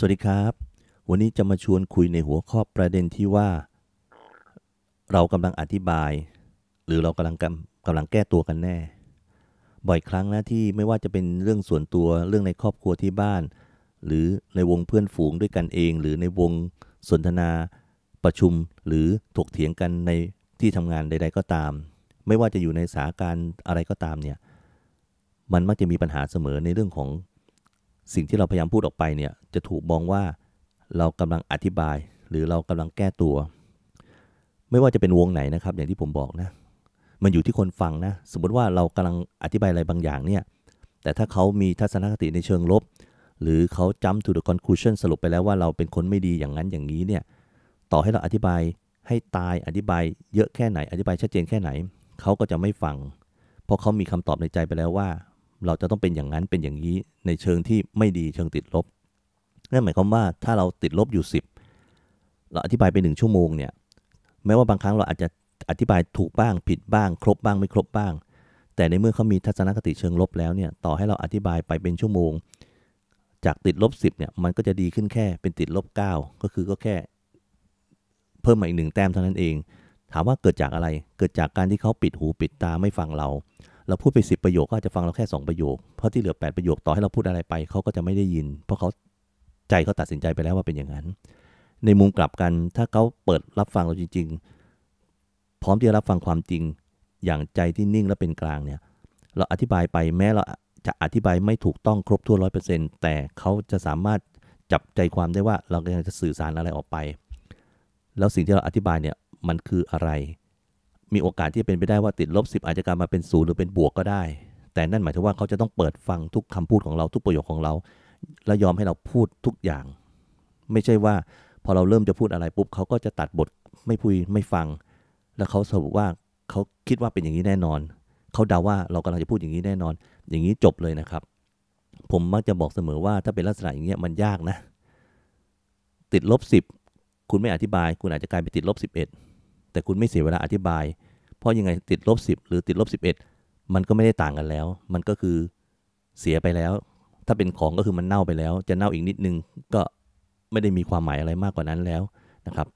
สวัสดีครับ วันนี้จะมาชวนคุยในหัวข้อประเด็นที่ว่า เรากำลังอธิบาย หรือเรากำลังกำกำลังแก้ตัวกันแน่ บ่อยครั้งนะที่ไม่ว่าจะเป็นเรื่องส่วนตัวเรื่องในครอบครัวที่บ้าน หรือในวงเพื่อนฝูงด้วยกันเอง หรือในวงสนทนาประชุมหรือถกเถียงกันในที่ทำงานใด ๆ ก็ตาม ไม่ว่าจะอยู่ในสาการอะไรก็ตามเนี่ยมันมักจะมีปัญหาเสมอในเรื่องของสิ่งที่เราพยายามพูดออกไปเนี่ย จะถูกมองว่าเรากำลังอธิบาย หรือเรากำลังแก้ตัว ไม่ว่าจะเป็นวงไหนนะครับ อย่างที่ผมบอกนะ มันอยู่ที่คนฟังนะ สมมติว่าเรากำลังอธิบายอะไรบางอย่างเนี่ย แต่ถ้าเขามีทัศนคติในเชิงลบ หรือเขาจำถึ to the conclusion สรุปไปแล้วว่าเราเป็นคนไม่ดีอย่างนั้นอย่างนี้เนี่ยต่อให้เราอธิบายให้ตายอธิบายเยอะแค่ไหน อธิบายชัดเจนแค่ไหนเขาก็จะไม่ฟัง เพราะเขามีคำตอบในใจไปแล้วว่าเราจะต้องเป็นอย่างนั้นเป็นอย่างนี้ในเชิงที่ไม่ดีเชิงติดลบ นั่นหมายความว่าถ้าเราติดลบอยู่ 10 เราอธิบายไปหนึ่งชั่วโมงเนี่ย แม้ว่าบางครั้งเราอาจจะอธิบายถูกบ้าง ผิดบ้าง ครบบ้างไม่ครบบ้าง แต่ในเมื่อเขามีทัศนคติเชิงลบแล้วเนี่ย ต่อให้เราอธิบายไปเป็นชั่วโมง จากติดลบ 10เนี่ยมันก็จะดีขึ้นแค่เป็นติดลบ 9 ก็คือก็แค่เพิ่มมาอีกหนึ่งแต้มเท่านั้นเอง ถามว่าเกิดจากอะไรเกิดจากการที่เขาปิดหูปิดตาไม่ฟังเราเราพูดไปสิประโยคก็อาจจะฟังเราแค่2 ประโยคเพราะที่เหลือ8ประโยคต่อให้เราพูดอะไรไปเขาก็จะไม่ได้ยิน เพราะเขาใจเขาตัดสินใจไปแล้วว่าเป็นอย่างนั้น ในมุมกลับกันถ้าเขาเปิดรับฟังเราจริงๆ พร้อมที่จะรับฟังความจริง อย่างใจที่นิ่งและเป็นกลางเนี่ย เราอธิบายไปแม้เราจะอธิบายไม่ถูกต้องครบถ้วนร้อยเปอร์เซ็นต์แต่เขาจะสามารถจับใจความได้ว่าเรากำลังจะสื่อสารอะไรออกไป แล้วสิ่งที่เราอธิบายเนี่ยมันคืออะไรมีโอกาสที่เป็นไปได้ว่าติดลบ10อาจจะกลายมาเป็นศูนย์หรือเป็นบวกก็ได้ แต่นั่นหมายถึงว่าเขาจะต้องเปิดฟังทุกคำพูดของเราทุกประโยคของเรา และยอมให้เราพูดทุกอย่าง ไม่ใช่ว่า พอเราเริ่มจะพูดอะไรปุ๊บเขาก็จะตัดบทไม่พูดไม่ฟัง แล้วเขาสรุปว่าเขาคิดว่าเป็นอย่างนี้แน่นอน เขาเดาว่าเรากำลังจะพูดอย่างนี้แน่นอน อย่างนี้จบเลยนะครับ ผมมักจะบอกเสมอว่า ถ้าเป็นลักษณะอย่างเงี้ยมันยากนะ ติดลบ10คุณไม่อธิบาย คุณอาจจะกลายเป็นติดลบ11แต่คุณไม่เสียเวลาอธิบาย เพราะยังไงติดลบ10หรือติดลบ11มันก็ไม่ได้ต่างกันแล้ว มันก็คือเสียไปแล้ว ถ้าเป็นของก็คือมันเน่าไปแล้ว จะเน่าอีกนิดนึงก็ไม่ได้มีความหมายอะไรมากกว่านั้นแล้วนะครับ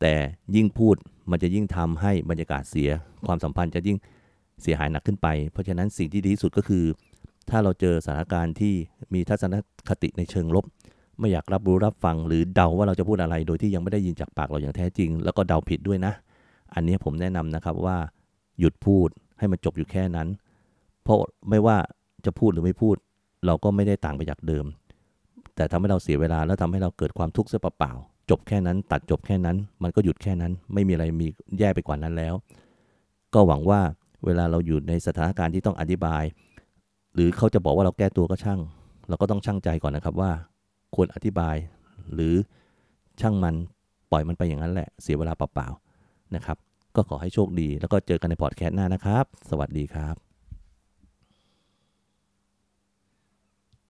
แต่ยิ่งพูดมันจะยิ่งทำให้บรรยากาศเสีย ความสัมพันธ์จะยิ่งเสียหายหนักขึ้นไป เพราะฉะนั้นสิ่งที่ดีที่สุดก็คือ ถ้าเราเจอสถานการณ์ที่มีทัศนคติในเชิงลบไม่อยากรับรู้รับฟังหรือเดาว่าเราจะพูดอะไร โดยที่ยังไม่ได้ยินจากปากเราอย่างแท้จริง แล้วก็เดาผิดด้วยนะ อันนี้ผมแนะนำนะครับว่า หยุดพูดให้มันจบอยู่แค่นั้น เพราะไม่ว่าจะพูดหรือไม่พูด เราก็ไม่ได้ต่างไปจากเดิม แต่ทำให้เราเสียเวลาแล้วทำให้เราเกิดความทุกข์เสียเปล่าจบแค่นั้นตัดจบแค่นั้น มันก็หยุดแค่นั้น ไม่มีอะไรมีแย่ไปกว่านั้นแล้ว ก็หวังว่าเวลาเราอยู่ในสถานการณ์ที่ต้องอธิบาย หรือเขาจะบอกว่าเราแก้ตัวก็ช่าง เราก็ต้องช่างใจก่อนนะครับว่าควรอธิบายหรือช่างมันปล่อยมันไปอย่างนั้นแหละเสียเวลาเปล่าๆ นะครับ ก็ขอให้โชคดี แล้วก็เจอกันในพอดแคสต์หน้านะครับ สวัสดีครับ